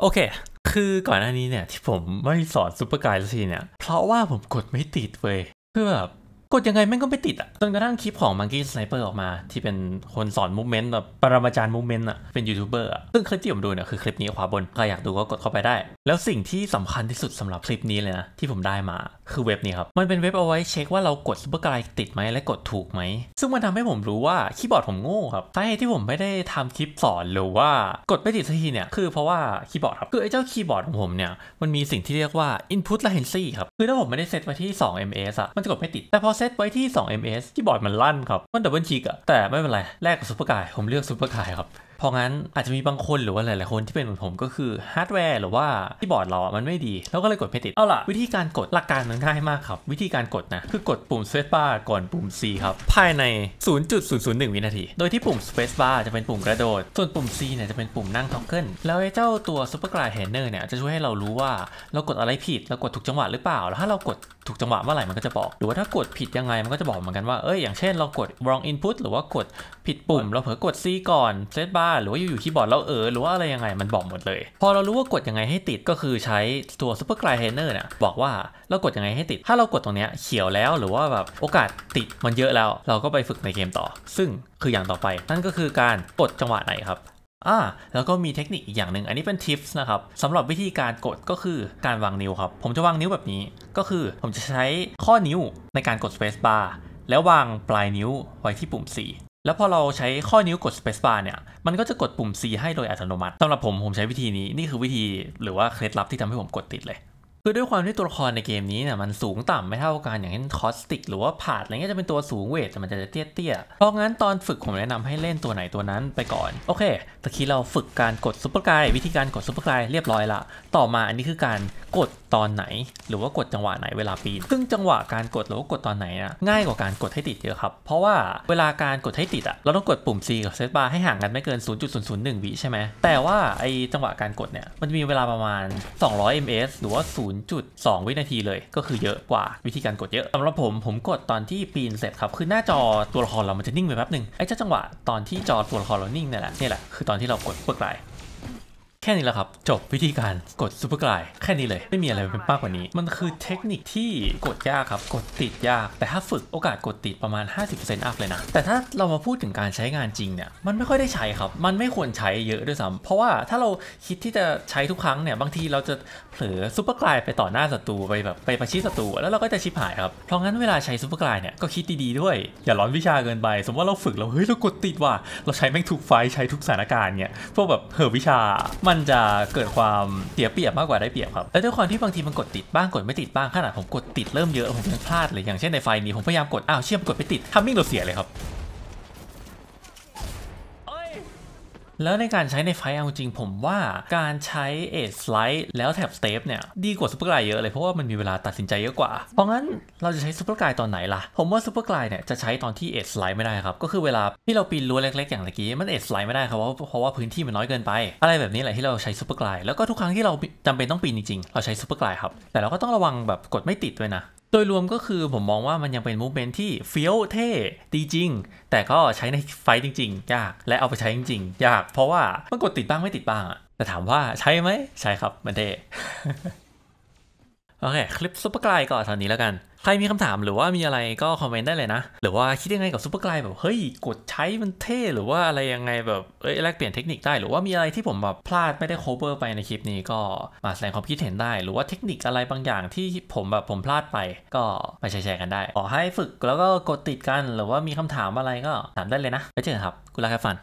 โอเค คือก่อนหน้านี้เนี่ย ที่ผมไม่สอนซูเปอร์กายสักทีเนี่ย เพราะว่าผมกดไม่ติดเว้ยคือแบบกดยังไงแม่งก็ไม่ติดอะจนกระทั่งคลิปของ Monkey Sniper ออกมา ที่เป็นคนสอนมูเมนต์แบบปรมาจารย์มูเมนต์อะเป็นยูทูบเบอร์อะซึ่งคลิปที่ผมดูเนี่ยคือคลิปนี้ขวาบนใครอยากดูก็กดเข้าไปได้ แล้วสิ่งที่สำคัญที่สุดสำหรับคลิปนี้เลยนะ ที่ผมได้มาคือเว็บนี้ครับ มันเป็นเว็บเอาไว้เช็คว่าเรากดซุปเปอร์กายติดไหม และกดถูกไหม ซึ่งมันทำให้ผมรู้ว่าคีย์บอร์ดผมโง่ครับสาเหตุที่ผมไม่ได้ทำคลิปสอนหรือว่ากดไม่ติดสักทีเนี่ยคือเพราะว่าคีย์บอร์ดครับคือไอ้เจ้าคีย์บอร์ดของผมเนี่ยมันมีสิ่งที่เรียกว่า input latency ครับคือถ้าผมไม่ได้เซตไว้ที่2 ms อะมันจะกดไม่ติดแต่พอเซตไว้ที่ 2ms ที่บอร์ดมันลั่นครับ มันดับเบิลชีิกอะแต่ไม่เป็นไรแลกกับซุปเปอร์กายผมเลือกซุปเปอร์กายครับเพราะงั้นอาจจะมีบางคนหรือว่าหลาย ๆ คนที่เป็นเหมือนผมก็คือฮาร์ดแวร์หรือว่าที่บอร์ดเราอ่ะมันไม่ดีเราก็เลยกดไม่ติดเอาล่ะวิธีการกดหลักการมันง่ายมากครับ วิธีการกดนะคือกดปุ่ม space bar ก่อนปุ่ม C ครับ ภายใน 0.001 วินาที โดยที่ปุ่ม space bar จะเป็นปุ่มกระโดด ส่วนปุ่ม C เนี่ยจะเป็นปุ่มนั่งท็อกเกิลแล้วไอ้เจ้าตัว super glide h a n d อ e r เนี่ยจะช่วยให้เรารู้ว่า เรากดอะไรผิดเรากดถูกจังหวะหรือเปล่า แล้วถ้าเรากดถูกจังหวะเมื่อไหร่มันก็จะบอกหรือว่าถ้ากดผิดยังไงมันก็จะบอกเหมือนกันว่าเอ้ยอย่างเช่นเรากด wrong input หรือว่ากดผิดปุ่มเราเผลอกด C ก่อนเซตบาร์หรือว่าอยู่่คีย์บอร์ดเราเออหรือว่าอะไรยังไงมันบอกหมดเลย พอเรารู้ว่ากดยังไงให้ติดก็คือใช้ตัวซูเปอร์ไกลเทเนอร์เนี่ยบอกว่าเรากดยังไงให้ติดถ้าเรากดตรงเนี้ยเขียวแล้วหรือว่าแบบโอกาสติดมันเยอะแล้ว เราก็ไปฝึกในเกมต่อ ซึ่งคืออย่างต่อไป นั่นก็คือการกดจังหวะไหนครับอ่าแล้วก็มีเทคนิคอีกอย่างหนึ่งอันนี้เป็นทิปส์นะครับสำหรับวิธีการกดก็คือการวางนิ้วครับผมจะวางนิ้วแบบนี้ก็คือ ผมจะใช้ข้อนิ้วในการกด Space Bar แล้ววางปลายนิ้วไว้ที่ปุ่ม 4แล้วพอเราใช้ข้อนิ้วกด Space Bar เนี่ย มันก็จะกดปุ่ม C ให้โดยอัตโนมัติสำหรับผมผมใช้วิธีนี้ นี่คือวิธีหรือว่าเคล็ดลับที่ทำให้ผมกดติดเลยคือด้วยความที่ตัวละครในเกมนี้เนี่ยมันสูงต่ำ ไม่เท่ากันอย่างเช่นคอสติก หรือว่าผาดอะไรเงี้ยจะเป็นตัวสูงเวทแต่มันจะเตี้ยเตี้ยเพราะงั้นตอนฝึกผมแนะนำให้เล่นตัวไหนตัวนั้นไปก่อน โอเคตะกี้เราฝึกการกดซุปเปอร์ไกวิธีการกดซุปเปอร์ไกเรียบร้อยละต่อมาอันนี้คือการกดตอนไหน หรือว่ากดจังหวะไหนเวลาปีนซึ่งจังหวะการกดหรือว่ากดตอนไหนนะง่ายกว่าการกดให้ติดเยอะครับเพราะว่าเวลาการกดให้ติดอะเราต้องกดปุ่ม C กับเซตบาร์ให้ห่างกันไม่เกิน 0.001 วิใช่ไหมแต่ว่าไอจังหวะการกดเนี่ยมันมีเวลาประมาณ200 ms หรือว่า0 0.2วินาทีเลย ก็คือเยอะกว่าวิธีการกดเยอะสำหรับผมผมกดตอนที่ปีนเสร็จครับ คือหน้าจอตัวละครเรามันจะนิ่งไปแป๊บหนึ่งไอ้เจ้าจังหวะตอนที่จอตัวละครเรานิ่งนี่แหละนี่แหละ คือตอนที่เรากดเปิดไลแค่นี้แหละครับจบวิธีการกดซูเปอร์กลายแค่นี้เลยไม่มีอะไรเป็นมากกว่านี้ มันคือเทคนิคที่กดยากครับกดติดยากแต่ถ้าฝึกโอกาสกดติดประมาณ 50%อัพเลยนะแต่ถ้าเรามาพูดถึงการใช้งานจริงเนี่ยมันไม่ค่อยได้ใช้ครับมันไม่ควรใช้เยอะด้วยซ้ำเพราะว่าถ้าเราคิดที่จะใช้ทุกครั้งเนี่ยบางทีเราจะเผลอซูเปอร์กลายไปต่อหน้าศัตรูไปแบบไปประชิดศัตรูแล้วเราก็จะชิบหายครับเพราะงั้นเวลาใช้ซูเปอร์กลายเนี่ยก็คิดดีๆด้วย อย่าร้อนวิชาเกินไปสมมติว่าเราฝึกเราเฮ้ยเรากดติดว่ะเราใช้แม่งทูกไฟใช้ทุกสถานการณ์เนี่ยพวกแบบเหอวิชามันมันจะเกิดความเสียเปรียบมากกว่าได้เปรียบครับ แล้วด้วยความที่บางทีมันกดติดบ้างกดไม่ติดบ้างขนาดผมกดติดเริ่มเยอะ ผมยังพลาดเลยอย่างเช่นในไฟนี้ผมพยายามกด อ้าวเชื่อมกดไม่ติดทัมมิ่งเราเสียเลยครับแล้วในการใช้ในไฟเอาจริง ผมว่าการใช้เอสไลท์แล้วแท็บสเตปเนี่ยดีกว่าซูเปอร์ไกลเยอะเลยเพราะว่ามันมีเวลาตัดสินใจเยอะกว่า เพราะงั้นเราจะใช้ซูเปอร์ไกลตอนไหนล่ะผมว่าซูเปอร์ไกลเนี่ยจะใช้ตอนที่เอสไลท์ไม่ได้ครับ ก็คือเวลาที่เราปีนรั้วเล็กๆอย่างตะกี้ มันเอสไลท์ไม่ได้ครับเพราะเพราะว่าพื้นที่มันน้อยเกินไป อะไรแบบนี้แหละที่เราใช้ซูเปอร์ไกลแล้วก็ทุกครั้งที่เราจำเป็นต้องปีนจริงๆเราใช้ซูเปอร์ไกลครับแต่เราก็ต้องระวังแบบกดไม่ติดด้วยนะโดยรวมก็คือผมมองว่ามันยังเป็นมูฟเมนที่เฟี้ยวเท่ดีจริง แต่ก็ใช้ในไฟจริงๆยากและเอาไปใช้จริง ๆ ยากเพราะว่ามันกดติดบ้างไม่ติดบ้างอะแต่ถามว่าใช่ไหมใช่ครับมันเท่โอเคคลิปซุปเปอร์ไกลก่อนตอนนี้แล้วกัน ใครมีคำถามหรือว่ามีอะไรก็คอมเมนต์ได้เลยนะ หรือว่าคิดยังไงกับซุปเปอร์ไกลแบบเฮ้ยกดใช้มันเท่หรือว่าอะไรยังไงแบบเอ้ยแลกเปลี่ยนเทคนิคได้หรือว่ามีอะไรที่ผมแบบพลาดไม่ได้โคเวอร์ไปในคลิปนี้ก็มาแสดงความคิดเห็นได้ หรือว่าเทคนิคอะไรบางอย่างที่ผมแบบผมพลาดไป ก็มาแชร์กันได้ขอให้ฝึก แล้วก็กดติดกันหรือว่ามีคำถามอะไรก็ถามได้เลยนะไปเจอครับกุลาแคฟัน